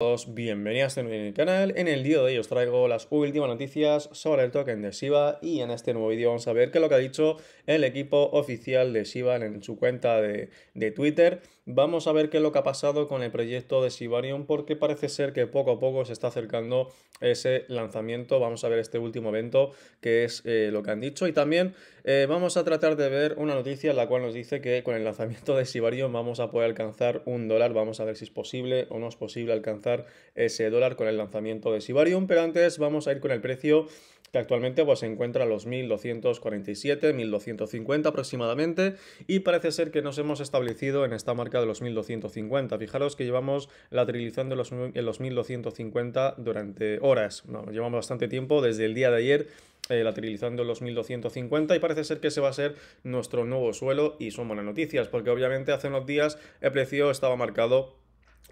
todos, bienvenidos a este canal. En el día de hoy os traigo las últimas noticias sobre el token de Shiba y en este nuevo vídeo vamos a ver qué es lo que ha dicho el equipo oficial de Shiba en su cuenta de Twitter Vamos a ver qué es lo que ha pasado con el proyecto de Sibarium, porque parece ser que poco a poco se está acercando ese lanzamiento. Vamos a ver este último evento que es eh, lo que han dicho y también eh, vamos a tratar de ver una noticia en la cual nos dice que con el lanzamiento de Sibarium vamos a poder alcanzar un dólar. Vamos a ver si es posible o no es posible alcanzar ese dólar con el lanzamiento de sibarium pero antes vamos a ir con el precio que actualmente pues, se encuentra a los 1247, 1250 aproximadamente, y parece ser que nos hemos establecido en esta marca de los 1250. Fijaros que llevamos lateralizando en los, en los 1250 durante horas, no, llevamos bastante tiempo desde el día de ayer. Eh, la lateralizando en los 1250 y parece ser que ese va a ser nuestro nuevo suelo y son buenas noticias porque obviamente hace unos días el precio estaba marcado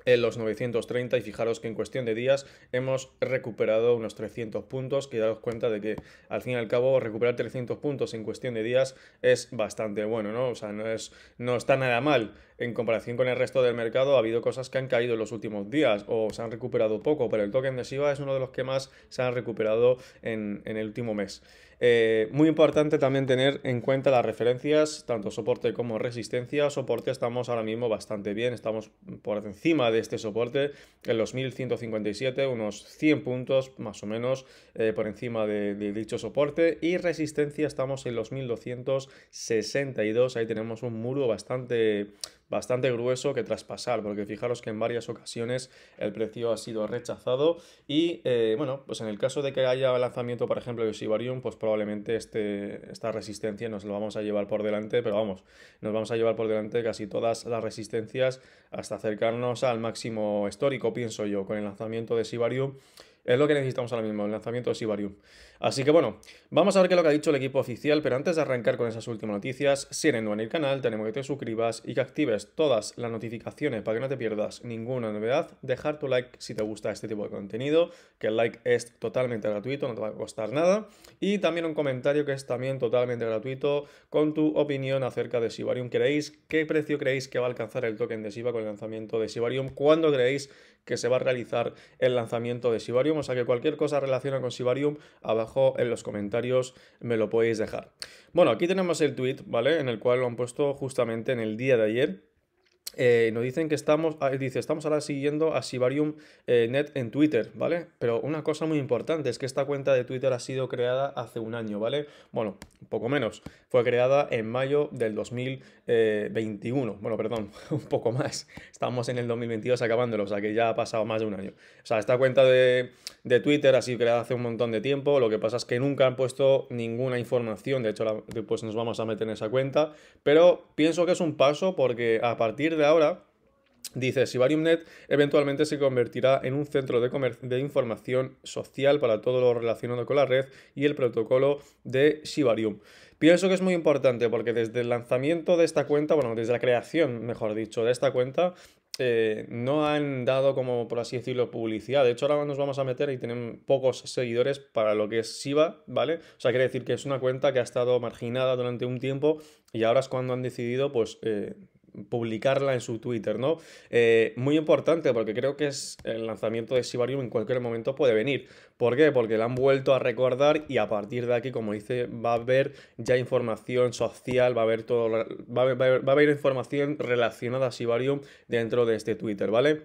en los 930 y fijaros que en cuestión de días hemos recuperado unos 300 puntos que daros cuenta de que al fin y al cabo recuperar 300 puntos en cuestión de días es bastante bueno, ¿no? O sea, no, es, no está nada mal en comparación con el resto del mercado ha habido cosas que han caído en los últimos días o se han recuperado poco, pero el token de Shiba es uno de los que más se han recuperado en, en el último mes. Eh, muy importante también tener en cuenta las referencias, tanto soporte como resistencia. Soporte estamos ahora mismo bastante bien, estamos por encima de este soporte en los 1157, unos 100 puntos más o menos eh, por encima de, de, dicho soporte. Y resistencia estamos en los 1262, ahí tenemos un muro bastante bastante grueso que traspasar, porque fijaros que en varias ocasiones el precio ha sido rechazado y eh, bueno, pues en el caso de que haya lanzamiento, por ejemplo, de Sibarium, pues probablemente este, esta resistencia nos lo vamos a llevar por delante, pero vamos, nos vamos a llevar por delante casi todas las resistencias hasta acercarnos al máximo histórico, pienso yo, con el lanzamiento de Sibarium es lo que necesitamos ahora mismo, el lanzamiento de Sibarium. Así que bueno, vamos a ver qué es lo que ha dicho el equipo oficial, pero antes de arrancar con esas últimas noticias, si eres nuevo en el canal, tenemos que te suscribas y que actives todas las notificaciones para que no te pierdas ninguna novedad. Dejar tu like si te gusta este tipo de contenido, que el like es totalmente gratuito, no te va a costar nada. Y también un comentario que es también totalmente gratuito con tu opinión acerca de Sibarium. ¿Queréis qué precio creéis que va a alcanzar el token de Siba con el lanzamiento de Sibarium? ¿Cuándo creéis que se va a realizar el lanzamiento de Sibarium. O sea que cualquier cosa relacionada con Sibarium, abajo en los comentarios me lo podéis dejar. Bueno, aquí tenemos el tweet, ¿vale? En el cual lo han puesto justamente en el día de ayer eh, nos dicen que estamos, ah, dice, estamos ahora siguiendo a Sibarium eh, Net en Twitter, ¿vale? Pero una cosa muy importante es que esta cuenta de Twitter ha sido creada hace un año, ¿vale? Bueno, poco menos. Fue creada en mayo del 2021. Eh, bueno, perdón, un poco más. Estamos en el 2022 acabándolo, o sea que ya ha pasado más de un año. O sea, esta cuenta de, Twitter ha sido creada hace un montón de tiempo. Lo que pasa es que nunca han puesto ninguna información. De hecho, la, pues nos vamos a meter en esa cuenta. Pero pienso que es un paso porque a partir de ahora, Dice, Shibarium.net, eventualmente se convertirá en un centro de, de, información social para todo lo relacionado con la red y el protocolo de Sibarium. Pienso que es muy importante porque desde el lanzamiento de esta cuenta, bueno, desde la creación, mejor dicho, de esta cuenta, eh, no han dado como, por así decirlo, publicidad. De hecho, ahora nos vamos a meter y tienen pocos seguidores para lo que es Shiba, ¿vale? O sea, quiere decir que es una cuenta que ha estado marginada durante un tiempo y ahora es cuando han decidido, pues, eh, publicarla en su Twitter, ¿no? Eh, muy importante porque creo que es el lanzamiento de Sibarium en cualquier momento puede venir. ¿Por qué? Porque la han vuelto a recordar y a partir de aquí, como dice, va a haber ya información social, va a haber todo, va a haber información relacionada a Sibarium dentro de este Twitter, ¿vale?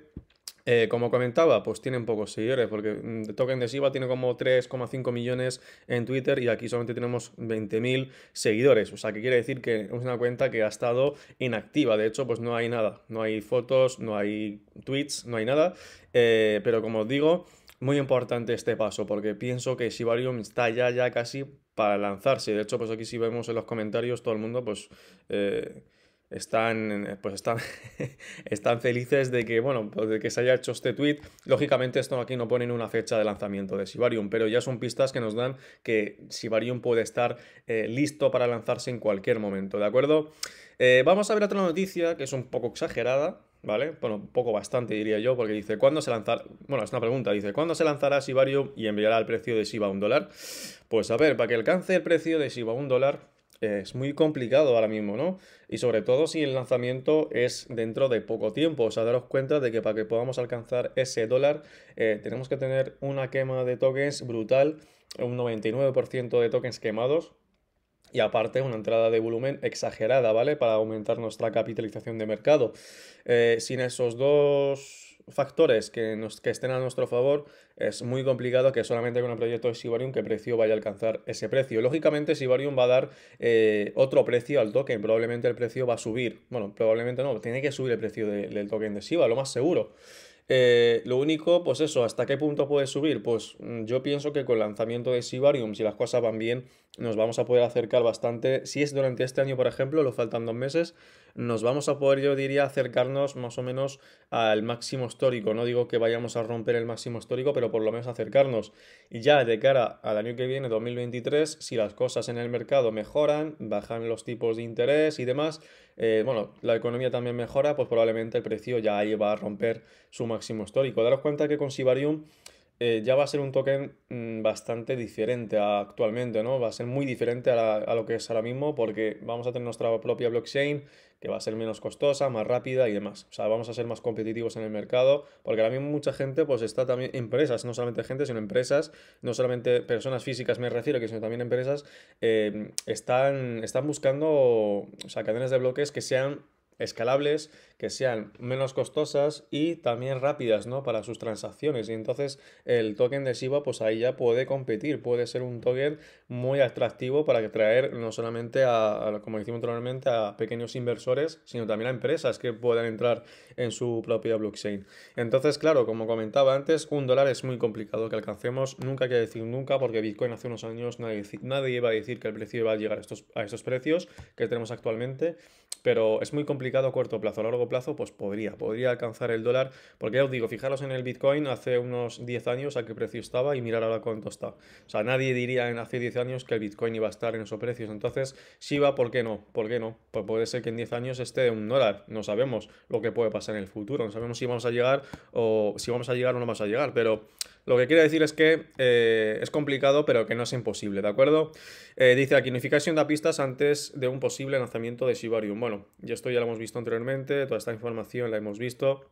Eh, como comentaba, pues tienen pocos seguidores, porque mm, Token de Shiba tiene como 3,5 millones en Twitter y aquí solamente tenemos 20.000 seguidores. O sea, que quiere decir que es una cuenta que ha estado inactiva. De hecho, pues no hay nada. No hay fotos, no hay tweets, no hay nada. Eh, pero como os digo, muy importante este paso, porque pienso que Shibarium está ya, ya casi para lanzarse. De hecho, pues aquí si vemos en los comentarios, todo el mundo, pues... Eh, están, eh, pues están, están felices de que, bueno, pues de que se haya hecho este tweet. Lógicamente esto aquí no ponen una fecha de lanzamiento de Sibarium, pero ya son pistas que nos dan que Sibarium puede estar eh, listo para lanzarse en cualquier momento, ¿de acuerdo? Eh, vamos a ver otra noticia que es un poco exagerada, ¿vale? Bueno, un poco bastante diría yo, porque dice, ¿cuándo se lanzará? Bueno, es una pregunta, dice, ¿cuándo se lanzará Sibarium y enviará el precio de Siba a un dólar? Pues a ver, para que alcance el precio de Siba a un dólar, es muy complicado ahora mismo, ¿no? Y sobre todo si el lanzamiento es dentro de poco tiempo. O sea, daros cuenta de que para que podamos alcanzar ese dólar eh, tenemos que tener una quema de tokens brutal, un 99% de tokens quemados, y aparte una entrada de volumen exagerada, ¿vale? Para aumentar nuestra capitalización de mercado. Eh, sin esos dos factores que, nos, que estén a nuestro favor, es muy complicado que solamente con el proyecto de Sibarium que precio vaya a alcanzar ese precio. Lógicamente Sibarium va a dar eh, otro precio al token, probablemente el precio va a subir. Bueno, probablemente no, tiene que subir el precio del token de Siba, lo más seguro. Eh, lo único, pues eso, ¿hasta qué punto puede subir? Pues mm, yo pienso que con el lanzamiento de Sibarium, si las cosas van bien, nos vamos a poder acercar bastante. Si es durante este año, por ejemplo, lo faltan dos meses, nos vamos a poder, yo diría, acercarnos más o menos al máximo histórico. No digo que vayamos a romper el máximo histórico, pero por lo menos acercarnos. Y ya de cara al año que viene, 2023, si las cosas en el mercado mejoran, bajan los tipos de interés y demás, eh, bueno, la economía también mejora, pues probablemente el precio ya ahí va a romper su máximo histórico. Daros cuenta que con Sibarium eh, ya va a ser un token mm, bastante diferente actualmente, ¿no? Va a ser muy diferente a, lo que es ahora mismo porque vamos a tener nuestra propia blockchain que va a ser menos costosa, más rápida y demás. O sea, vamos a ser más competitivos en el mercado porque ahora mismo mucha gente, pues está también, empresas, no solamente gente, sino empresas, no solamente personas físicas me refiero, que sino también empresas, eh, están, están buscando, o sea, cadenas de bloques que sean escalables, que sean menos costosas y también rápidas, ¿no? Para sus transacciones. Y entonces el token de Shiba, pues ahí ya puede competir, puede ser un token muy atractivo para atraer no solamente a, como decimos anteriormente, a pequeños inversores, sino también a empresas que puedan entrar en su propia blockchain. Entonces, claro, como comentaba antes, un dólar es muy complicado que alcancemos, nunca hay que decir nunca, porque Bitcoin hace unos años nadie, nadie iba a decir que el precio iba a llegar a estos, a estos precios que tenemos actualmente pero es muy complicado a corto plazo. A largo plazo, pues podría, podría alcanzar el dólar, porque ya os digo, fijaros en el Bitcoin hace unos 10 años a qué precio estaba y mirar ahora cuánto está. O sea, nadie diría en hace 10 años que el Bitcoin iba a estar en esos precios. Entonces, si va, ¿por qué no? ¿Por qué no? Pues puede ser que en 10 años esté un dólar. No sabemos lo que puede pasar en el futuro, no sabemos si vamos a llegar o si vamos a llegar o no vamos a llegar, pero lo que quiere decir es que eh, es complicado, pero que no es imposible, ¿de acuerdo? Eh, dice aquí, unificación de pistas antes de un posible lanzamiento de Shibarium. Bueno, y esto ya lo hemos visto anteriormente, toda esta información la hemos visto.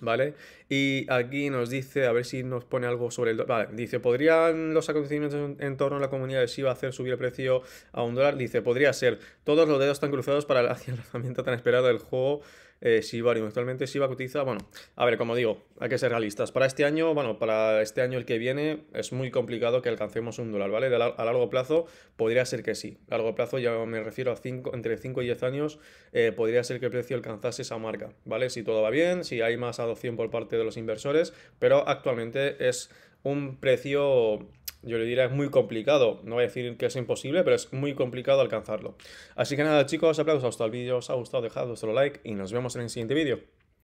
¿Vale? Y aquí nos dice, a ver si nos pone algo sobre el Vale, dice, ¿podrían los acontecimientos en, torno a la comunidad de Shiba hacer subir el precio a un dólar? Dice, podría ser. Todos los dedos están cruzados para el lanzamiento tan esperado del juego eh, Sibarium. Actualmente Siba cotiza, bueno, a ver, como digo, hay que ser realistas. Para este año, bueno, para este año el que viene es muy complicado que alcancemos un dólar, ¿vale? a largo plazo podría ser que sí. A largo plazo, ya me refiero a cinco, entre 5 y 10 años, eh, podría ser que el precio alcanzase esa marca, ¿vale? Si todo va bien, si hay más adopción por parte de los inversores, pero actualmente es un precio yo le diría es muy complicado, no voy a decir que es imposible, pero es muy complicado alcanzarlo. Así que nada chicos, aplausos, gustado el vídeo os ha gustado, dejad vuestro like y nos vemos en el siguiente vídeo.